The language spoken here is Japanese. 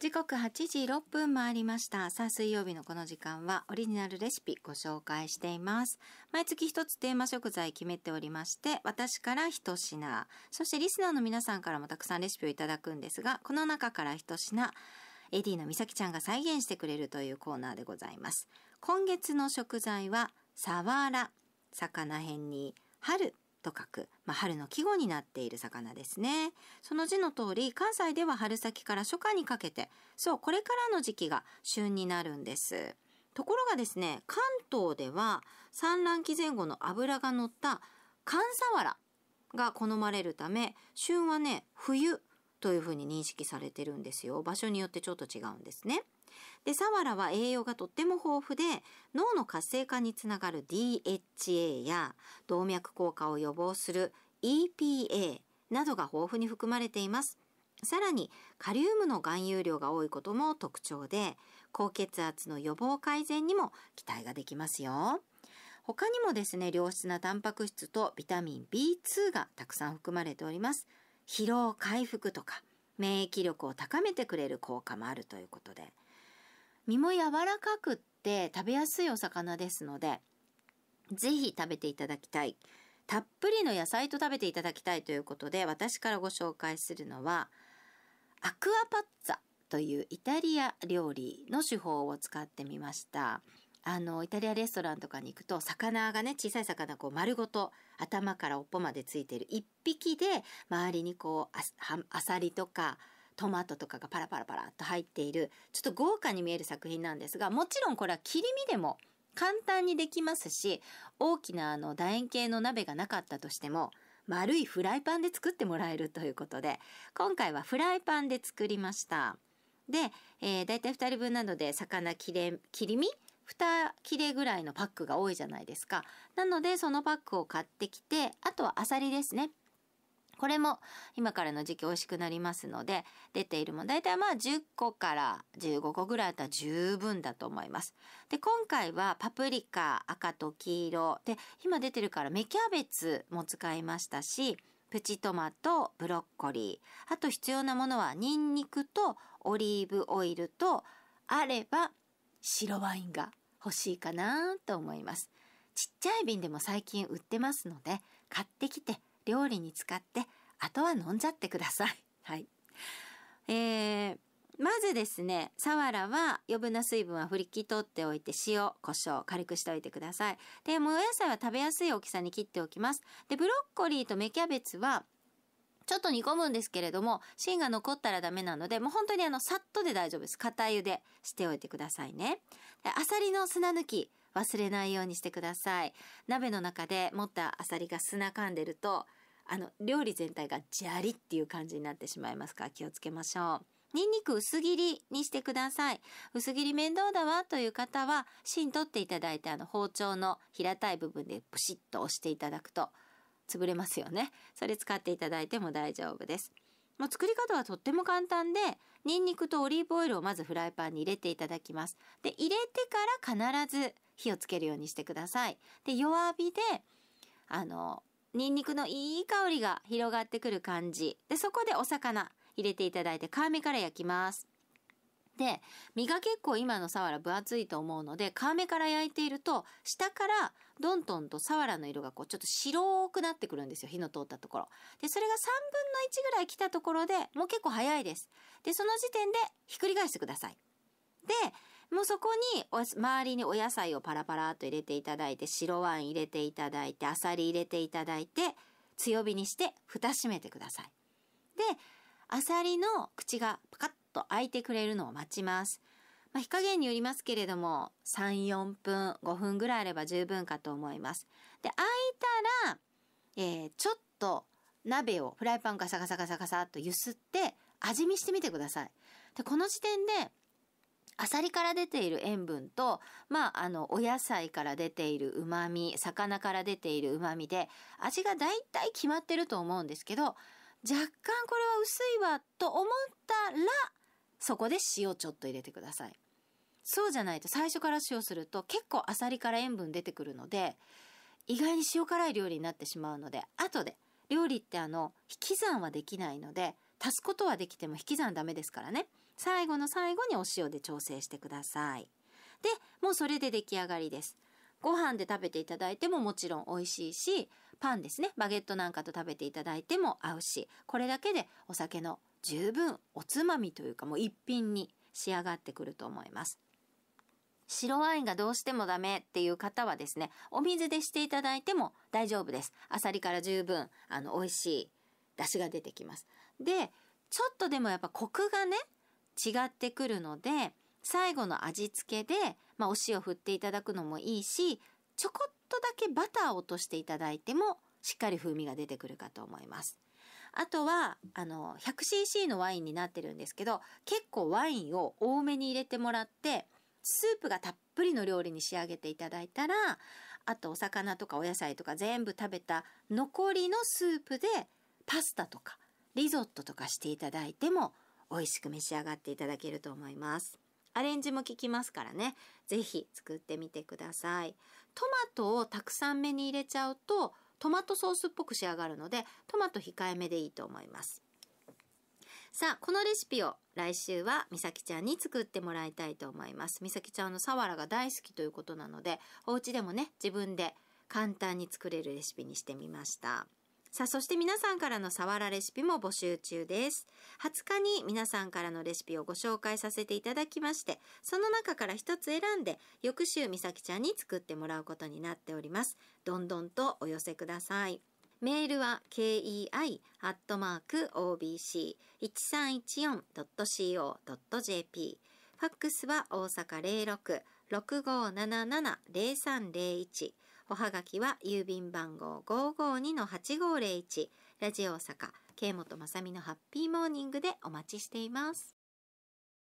時刻8時6分もありました。さあ、水曜日のこの時間はオリジナルレシピご紹介しています。毎月一つテーマ食材決めておりまして、私から一品、そしてリスナーの皆さんからもたくさんレシピをいただくんですが、この中から一品、エディの美咲ちゃんが再現してくれるというコーナーでございます。今月の食材は、サワラ、魚編に春、と書く、まあ、春の季語になっている魚ですね。その字の通り、関西では春先から初夏にかけて、そう、これからの時期が旬になるんです。ところがですね、関東では産卵期前後の脂が乗った寒さわらが好まれるため、旬はね、冬というふうに認識されてるんですよ。場所によってちょっと違うんですね。でサワラは栄養がとっても豊富で脳の活性化につながる DHA や動脈硬化を予防する EPA などが豊富に含まれています。さらにカリウムの含有量が多いことも特徴で高血圧の予防改善にも期待ができますよ。他にもですね良質なタンパク質とビタミン B2 がたくさん含まれております。疲労回復とか免疫力を高めてくれる効果もあるということで身も柔らかくって食べやすいお魚ですので、ぜひ食べていただきたい。たっぷりの野菜と食べていただきたいということで、私からご紹介するのは、アクアパッツァというイタリア料理の手法を使ってみました。あの、イタリアレストランとかに行くと、魚がね、小さい魚こう丸ごと頭から尾っぽまでついてる一匹で、周りにこう、あさりとか、トマトとかがパラパラパラっと入っているちょっと豪華に見える作品なんですがもちろんこれは切り身でも簡単にできますし大きなあの楕円形の鍋がなかったとしても丸いフライパンで作ってもらえるということで今回はフライパンで作りましたで、えー、大体2人分なので魚切れ切り身2切れぐらいのパックが多いじゃないですかなのでそのパックを買ってきてあとはあさりですねこれも今からの時期美味しくなりますので、出ているもん、だいまあ10個から15個ぐらいあったら十分だと思います。で、今回はパプリカ、赤と黄色、で、今出てるから芽キャベツも使いましたし、プチトマト、ブロッコリー。あと必要なものはニンニクとオリーブオイルと、あれば白ワインが欲しいかなと思います。ちっちゃい瓶でも最近売ってますので、買ってきて料理に使ってあとは飲んじゃってください。はい。えー、まずですね、サワラは余分な水分は振り切取っておいて塩、胡椒、軽くしておいてください。で、もお野菜は食べやすい大きさに切っておきます。で、ブロッコリーと芽キャベツはちょっと煮込むんですけれども、芯が残ったらダメなので、もう本当にあの、さっとで大丈夫です。固い湯でしておいてくださいね。で、アサリの砂抜き、忘れないようにしてください。鍋の中で持ったアサリが砂噛んでると、あの料理全体がジャリっていう感じになってしまいますから気をつけましょう。ニンニク薄切りにしてください。薄切り面倒だわという方は芯取っていただいてあの包丁の平たい部分でプシッと押していただくと潰れますよね。それ使っていただいても大丈夫です。もう作り方はとっても簡単で、ニンニクとオリーブオイルをまずフライパンに入れていただきます。で、入れてから必ず火をつけるようにしてください。で、弱火で、あの、ニンニクのいい香りが広がってくる感じ。で、そこでお魚入れていただいて皮目から焼きます。で、身が結構今のサワラ分厚いと思うので、皮目から焼いていると、下からどんどんとサワラの色がこうちょっと白くなってくるんですよ。火の通ったところ。で、それが3分の1ぐらい来たところでもう結構早いです。で、その時点でひっくり返してください。で、もうそこにお、周りにお野菜をパラパラと入れていただいて、白ワイン入れていただいて、あさり入れていただいて、強火にして蓋閉めてください。で、あさりの口がパカッと開いてくれるのを待ちます。まあ、火加減によりますけれども、3、4分、5分ぐらいあれば十分かと思います。で、開いたら、えー、ちょっと鍋をフライパンガサガサガサガサっと揺すって味見してみてください。で、この時点でアサリから出ている塩分と、まあ、あの、お野菜から出ている旨味、魚から出ている旨味で、味が大体決まってると思うんですけど、若干これは薄いわと思ったら、そこで塩ちょっと入れてください。そうじゃないと最初から塩すると結構アサリから塩分出てくるので、意外に塩辛い料理になってしまうので、後で、料理ってあの、引き算はできないので、足すことはできても引き算ダメですからね。最後の最後にお塩で調整してください。で、もうそれで出来上がりです。ご飯で食べていただいてももちろん美味しいし、パンですね、バゲットなんかと食べていただいても合うし、これだけでお酒の十分おつまみというかもう一品に仕上がってくると思います。白ワインがどうしてもダメっていう方はですね、お水でしていただいても大丈夫です。アサリから十分、あの、美味しい出汁が出てきます。で、ちょっとでもやっぱコクがね、違ってくるので、最後の味付けで、まあ、お塩を振っていただくのもいいし、ちょこっとだけバターを落としていただいても、しっかり風味が出てくるかと思います。あとは、あの、100cc のワインになってるんですけど、結構ワインを多めに入れてもらって、スープがたっぷりの料理に仕上げていただいたら、あとお魚とかお野菜とか全部食べた残りのスープで、パスタとかリゾットとかしていただいても美味しく召し上がっていただけると思いますアレンジも効きますからね是非作ってみてくださいトマトをたくさん目に入れちゃうとトマトソースっぽく仕上がるのでトマト控えめでいいと思いますさあこのレシピを来週はみさきちゃんに作ってもらいたいと思いますみさきちゃんのさわらが大好きということなのでお家でもね自分で簡単に作れるレシピにしてみましたさあ、そして皆さんからのサワラレシピも募集中です。20日に皆さんからのレシピをご紹介させていただきまして、その中から一つ選んで、翌週みさきちゃんに作ってもらうことになっております。どんどんとお寄せください。メールは kei.obc1314.co.jp ファックスは大阪06-6577-0301おはがきは郵便番号552-8501ラジオ大阪、K 本まさみのハッピーモーニングでお待ちしています。